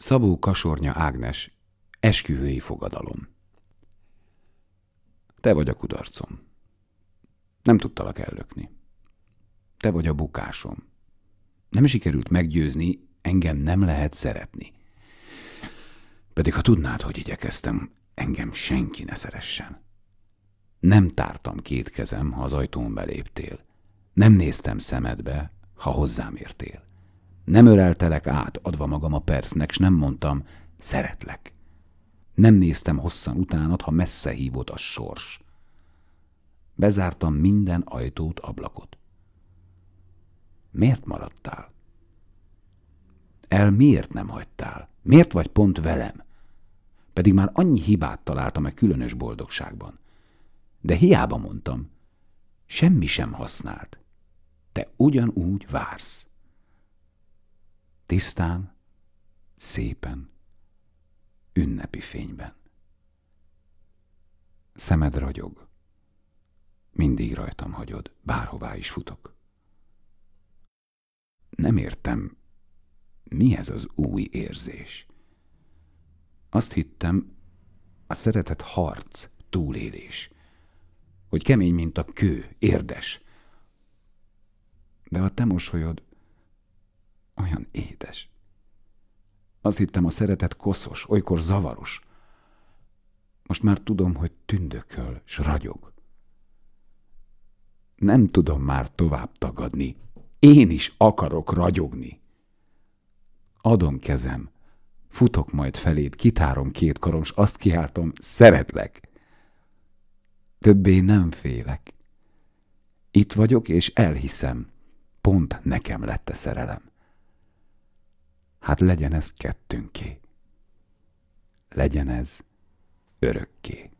Szabó Kasornya Ágnes, esküvői fogadalom. Te vagy a kudarcom. Nem tudtalak ellökni. Te vagy a bukásom. Nem sikerült meggyőzni, engem nem lehet szeretni. Pedig ha tudnád, hogy igyekeztem, engem senki ne szeressen. Nem tártam két kezem, ha az ajtón beléptél. Nem néztem szemedbe, ha hozzám értél. Nem öleltelek át, adva magam a percnek, s nem mondtam, szeretlek. Nem néztem hosszan utánat, ha messze hívod a sors. Bezártam minden ajtót, ablakot. Miért maradtál? El miért nem hagytál? Miért vagy pont velem? Pedig már annyi hibát találtam egy különös boldogságban. De hiába mondtam, semmi sem használt. Te ugyanúgy vársz tisztán, szépen, ünnepi fényben. Szemed ragyog. Mindig rajtam hagyod, bárhová is futok. Nem értem, mi ez az új érzés. Azt hittem, a szeretet harc, túlélés, hogy kemény, mint a kő, érdes. De a te mosolyod olyan édes. Azt hittem, a szeretet koszos, olykor zavaros. Most már tudom, hogy tündököl, s ragyog. Nem tudom már tovább tagadni. Én is akarok ragyogni. Adom kezem, futok majd feléd, kitárom két karom, s azt kiáltom, szeretlek. Többé nem félek. Itt vagyok, és elhiszem, pont nekem lett a szerelem hát legyen ez kettőnké. Legyen ez örökké.